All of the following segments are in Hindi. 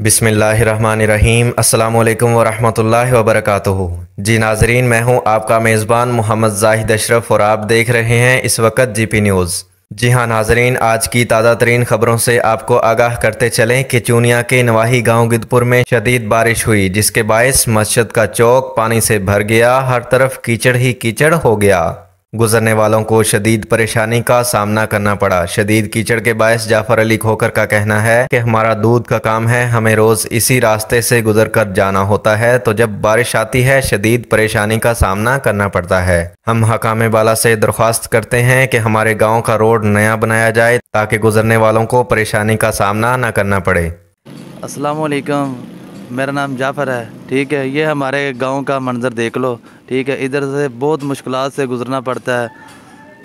बिसमीम् अल्लाम वरहमल वबरक जी नाजरीन मैं हूँ आपका मेज़बान मोहम्मद जाहिद अशरफ और आप देख रहे हैं इस वक्त जी पी न्यूज़ जी हाँ नाजरीन आज की ताज़ा तरीन खबरों से आपको आगाह करते चलें कि चूनिया के नवाही गांव गिदपुर में शदीद बारिश हुई जिसके बायस मस्जिद का चौक पानी से भर गया हर तरफ कीचड़ ही कीचड़ हो गया गुजरने वालों को शदीद परेशानी का सामना करना पड़ा शदीद कीचड़ के बायस जाफर अली खोकर का कहना है कि हमारा दूध का काम है हमें रोज़ इसी रास्ते से गुजर कर जाना होता है तो जब बारिश आती है शदीद परेशानी का सामना करना पड़ता है हम हकामे बाला से दरख्वास्त करते हैं कि हमारे गाँव का रोड नया बनाया जाए ताकि गुजरने वालों को परेशानी का सामना न करना पड़े असलकम मेरा नाम जाफ़र है ठीक है ये हमारे गांव का मंज़र देख लो ठीक है इधर से बहुत मुश्किल से गुज़रना पड़ता है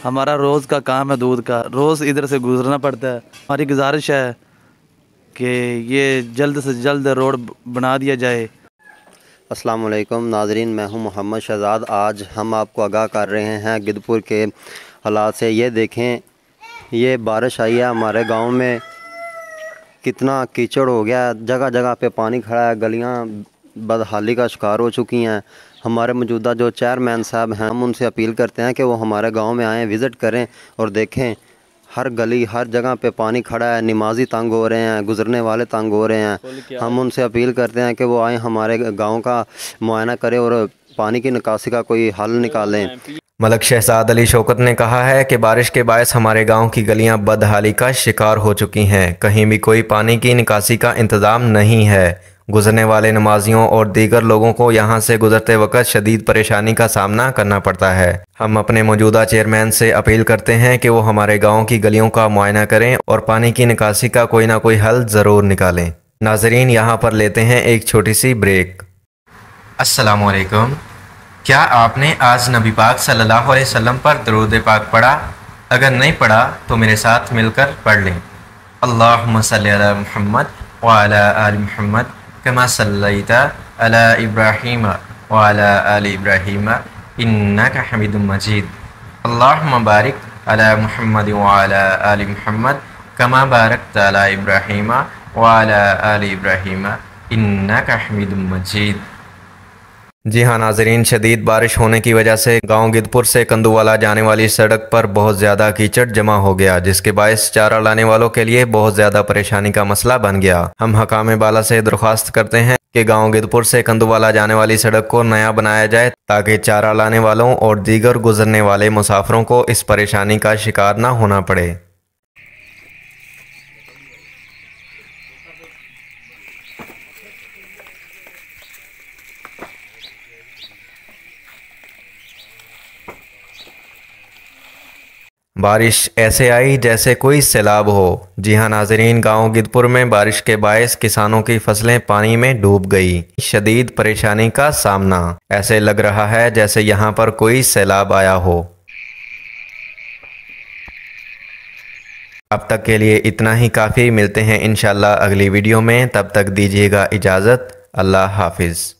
हमारा रोज़ का काम है दूध का रोज़ इधर से गुज़रना पड़ता है हमारी गुजारिश है कि ये जल्द से जल्द रोड बना दिया जाए अस्सलाम वालेकुम नाजरीन मैं हूं मोहम्मद शहजाद आज हम आपको आगाह कर रहे हैं गिदपुर के हालात से ये देखें ये बारिश आई है हमारे गाँव में कितना कीचड़ हो गया है जगह जगह पे पानी खड़ा है गलियाँ बदहाली का शिकार हो चुकी हैं हमारे मौजूदा जो चेयरमैन साहब हैं हम उनसे अपील करते हैं कि वो हमारे गांव में आएँ विज़िट करें और देखें हर गली हर जगह पे पानी खड़ा है नमाजी तंग हो रहे हैं गुजरने वाले तंग हो रहे हैं हम उनसे अपील करते हैं कि वो आएँ हमारे गाँव का मुआयना करें और पानी की निकासी का कोई हल निकालें मलक शहजाद अली शौकत ने कहा है कि बारिश के बायस हमारे गांव की गलियां बदहाली का शिकार हो चुकी हैं कहीं भी कोई पानी की निकासी का इंतज़ाम नहीं है गुजरने वाले नमाजियों और दीगर लोगों को यहां से गुजरते वक्त शदीद परेशानी का सामना करना पड़ता है हम अपने मौजूदा चेयरमैन से अपील करते हैं कि वो हमारे गाँव की गलियों का मुआयना करें और पानी की निकासी का कोई ना कोई हल ज़रूर निकालें नाजरीन यहाँ पर लेते हैं एक छोटी सी ब्रेक असलकम क्या आपने आज नबी पाक सल्लल्लाहु अलैहि वसल्लम पर दरूद पाक पढ़ा अगर नहीं पढ़ा तो मेरे साथ मिलकर पढ़ लें अल्लाह महमद आल महमद कमा सल्लैता अला इब्राहिम अला आल इब्राहिम इन्ना का मजीद अल्लाह मुबारक अला महमद वाला आल महमद कमा बारक तला इब्राहिम वाला आल इब्राहिम इन्ना का मजीद जी हाँ नाजरीन शदीद बारिश होने की वजह से गांव गिदपुर से कंदूवाला जाने वाली सड़क पर बहुत ज़्यादा कीचड़ जमा हो गया जिसके बायस चारा लाने वालों के लिए बहुत ज़्यादा परेशानी का मसला बन गया हम हकामे बाला से दरख्वास्त करते हैं कि गांव गिदपुर से कंदूवाला जाने वाली सड़क को नया बनाया जाए ताकि चारा लाने वालों और दीगर गुजरने वाले मुसाफरों को इस परेशानी का शिकार न होना पड़े बारिश ऐसे आई जैसे कोई सैलाब हो जी हाँ नाजरीन गांव गिदपुर में बारिश के बायस किसानों की फसलें पानी में डूब गई शदीद परेशानी का सामना ऐसे लग रहा है जैसे यहां पर कोई सैलाब आया हो अब तक के लिए इतना ही काफ़ी मिलते हैं इन अगली वीडियो में तब तक दीजिएगा इजाज़त अल्लाह हाफिज़